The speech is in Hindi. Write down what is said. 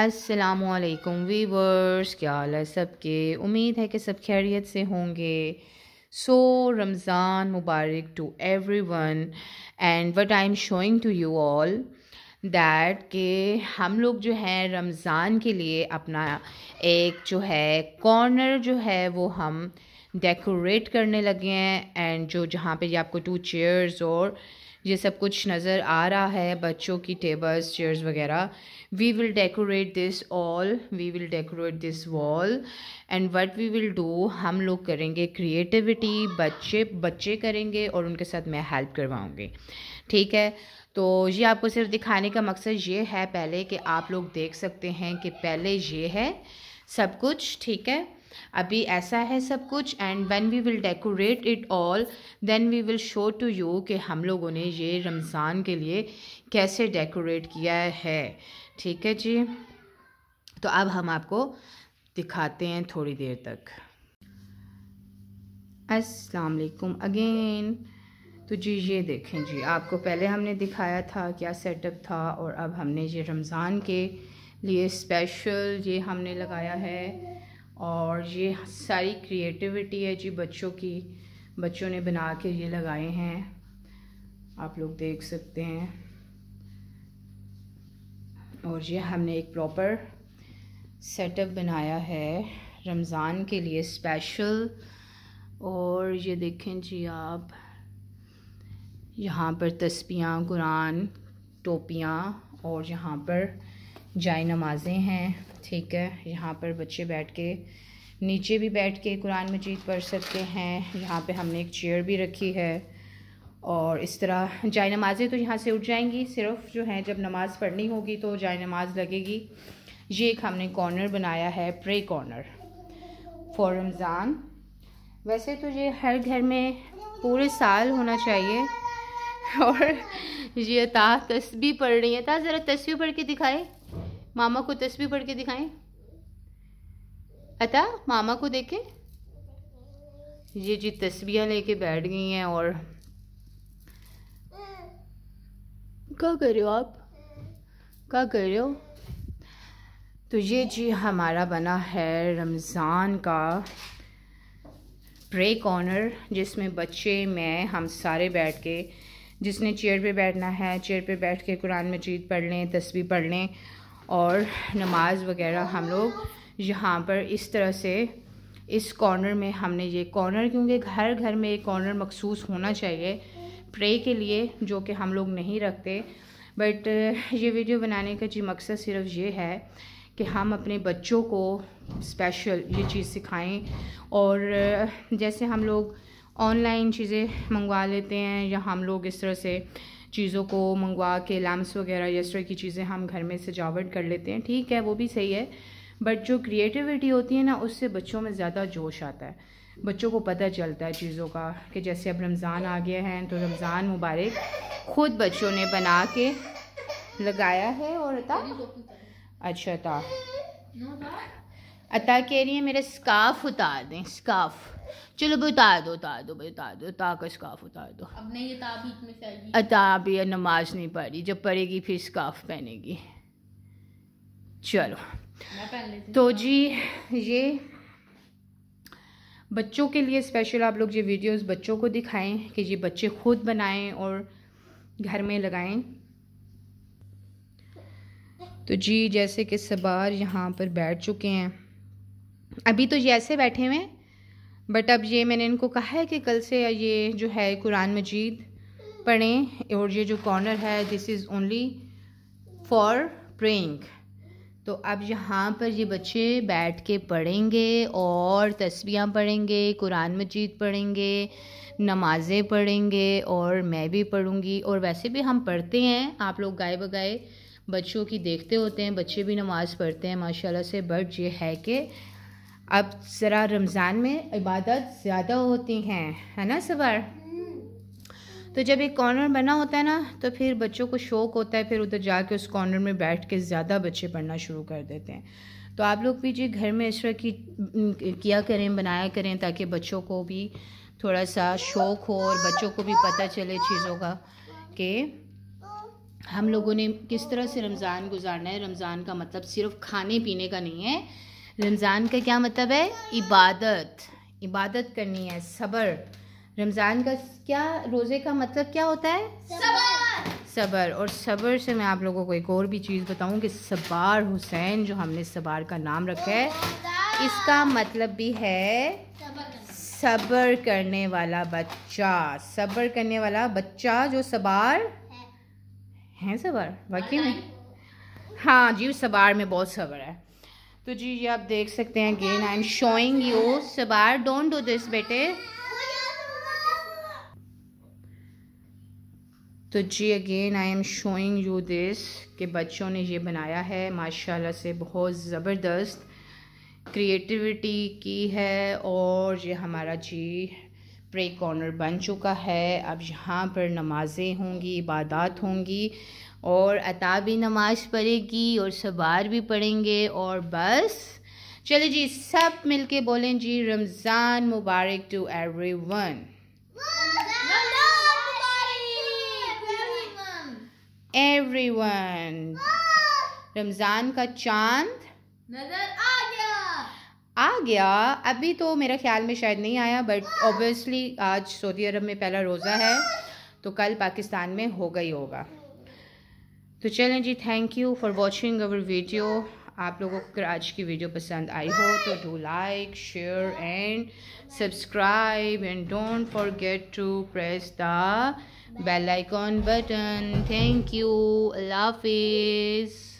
असलकुम वीवर्स क्या हाल है सबके उम्मीद है कि सब खैरियत से होंगे सो रमज़ान मुबारक to everyone and what I am showing to you all that के हम लोग जो है रमज़ान के लिए अपना एक जो है कॉर्नर जो है वो हम डेकोरेट करने लगे हैं एंड जो जहाँ पे आपको टू चेयर्स और ये सब कुछ नज़र आ रहा है बच्चों की टेबल्स चेयर्स वगैरह we will decorate this all we will decorate this wall and what we will do हम लोग करेंगे क्रिएटिविटी बच्चे बच्चे करेंगे और उनके साथ मैं हेल्प करवाऊँगी ठीक है तो ये आपको सिर्फ दिखाने का मकसद ये है पहले कि आप लोग देख सकते हैं कि पहले ये है सब कुछ ठीक है अभी ऐसा है सब कुछ and when we will decorate it all then we will show to you कि हम लोगों ने ये रमज़ान के लिए कैसे डेकोरेट किया है ठीक है जी तो अब हम आपको दिखाते हैं थोड़ी देर तक असलकुम अगेन तो जी ये देखें जी आपको पहले हमने दिखाया था क्या सेटअप था और अब हमने ये रमज़ान के लिए स्पेशल ये हमने लगाया है और ये सारी क्रिएटिविटी है जी बच्चों की बच्चों ने बना के ये लगाए हैं आप लोग देख सकते हैं और ये हमने एक प्रॉपर सेटअप बनाया है रमज़ान के लिए स्पेशल और ये देखें जी आप यहाँ पर तस्बियाँ कुरान टोपियाँ और यहाँ पर जाए नमाज़ें हैं ठीक है यहाँ पर बच्चे बैठ के नीचे भी बैठ के कुरान मजीद पढ़ सकते हैं यहाँ पे हमने एक चेयर भी रखी है और इस तरह जाए नमाज़ें तो यहाँ से उठ जाएंगी सिर्फ जो है जब नमाज़ पढ़नी होगी तो जाए नमाज लगेगी ये एक हमने कॉर्नर बनाया है प्रे कॉर्नर फॉर रमज़ान वैसे तो ये हर घर में पूरे साल होना चाहिए और ये ता तस्वीर पढ़ रही है ता ज़रा तस्वीर पढ़ के दिखाएँ मामा को तस्वीर पढ़ के दिखाएं अतः मामा को देखें ये जी तस्बियाँ लेके बैठ गई हैं और क्या कर रहे हो आप क्या कर रहे हो तो ये जी हमारा बना है रमज़ान का प्रे कॉर्नर जिसमें बच्चे मैं हम सारे बैठ के जिसने चेयर पे बैठना है चेयर पे बैठ के कुरान मजीद पढ़ लें तस्वीर पढ़ लें और नमाज वगैरह हम लोग यहाँ पर इस तरह से इस कॉर्नर में हमने ये कॉर्नर क्योंकि घर घर में एक कॉर्नर मखसूस होना चाहिए प्रे के लिए जो कि हम लोग नहीं रखते बट uh, ये वीडियो बनाने का जी मकसद सिर्फ ये है कि हम अपने बच्चों को स्पेशल ये चीज़ सिखाएं और uh, जैसे हम लोग ऑनलाइन चीज़ें मंगवा लेते हैं या हम लोग इस तरह से चीज़ों को मंगवा के लैम्प्स वगैरह इस तरह की चीज़ें हम घर में सजावट कर लेते हैं ठीक है वो भी सही है बट जो क्रिएटिविटी होती है ना उससे बच्चों में ज़्यादा जोश आता है बच्चों को पता चलता है चीज़ों का कि जैसे अब रमज़ान आ गया है तो रमज़ान मुबारक ख़ुद बच्चों ने बना के लगाया है और अता अच्छा अता अता कह रही है मेरा स्काफ उतार दें स्काफ़ चलो भाई उतार दो उतार दो भाई उतार दो ताक स्काफ उतार दो अब नहीं ये में से आएगी या नमाज नहीं पढ़ी जब पढ़ेगी फिर स्काफ पहनेगी चलो तो जी ये बच्चों के लिए स्पेशल आप लोग ये वीडियोस बच्चों को दिखाएं कि ये बच्चे खुद बनाएं और घर में लगाएं तो जी जैसे कि सबार यहाँ पर बैठ चुके हैं अभी तो ये ऐसे बैठे हुए हैं बट अब ये मैंने इनको कहा है कि कल से ये जो है कुरान मजीद पढ़ें और ये जो कॉर्नर है this is only for praying तो अब यहाँ पर ये बच्चे बैठ के पढ़ेंगे और तस्बियाँ पढ़ेंगे कुरान मजीद पढ़ेंगे नमाज़ें पढ़ेंगे और मैं भी पढ़ूँगी और वैसे भी हम पढ़ते हैं आप लोग गाय बगाए बच्चों की देखते होते हैं बच्चे भी नमाज़ पढ़ते हैं माशाल्लाह से बट ये है कि अब ज़रा रमज़ान में इबादत ज़्यादा होती हैं है ना सवार तो जब एक कॉर्नर बना होता है ना तो फिर बच्चों को शौक़ होता है फिर उधर जाके उस कॉर्नर में बैठ के ज़्यादा बच्चे पढ़ना शुरू कर देते हैं तो आप लोग भी जी घर में इस तरह की किया करें बनाया करें ताकि बच्चों को भी थोड़ा सा शौक़ हो और बच्चों को भी पता चले चीज़ों का कि हम लोगों ने किस तरह से रमज़ान गुजारना है रमज़ान का मतलब सिर्फ खाने पीने का नहीं है रमज़ान का क्या मतलब है इबादत इबादत करनी है सब्र रमज़ान का क्या रोज़े का मतलब क्या होता है सबर और सबर से मैं आप लोगों को एक और भी चीज़ बताऊं कि सबार हुसैन जो हमने सबार का नाम रखा है इसका मतलब भी है सबर करने वाला बच्चा सबर करने वाला बच्चा जो सबार है सबर वाकई में हाँ जी सबार में बहुत सबर है तो जी ये आप देख सकते हैं again I am showing you सबार डोंट डू दिस बेटे तो जी again I am showing you this के बच्चों ने ये बनाया है माशाल्लाह से बहुत ज़बरदस्त क्रिएटिविटी की है और ये हमारा जी प्रे कॉर्नर बन चुका है अब यहाँ पर नमाज़ें होंगी इबादत होंगी और अता भी नमाज़ पढ़ेगी और सवार भी पढ़ेंगे और बस चले जी सब मिलके बोलें जी रमज़ान मुबारक to everyone everyone Ramzan का चांद नजर आ आ गया अभी तो मेरा ख्याल में शायद नहीं आया बट ऑब्वियसली आज सऊदी अरब में पहला रोज़ा है तो कल पाकिस्तान में होगा ही होगा तो चलें जी thank you for watching our video आप लोगों को आज की वीडियो पसंद आई हो तो do like share and subscribe and don't forget to press the bell icon button thank you अल्लाह हाफिज़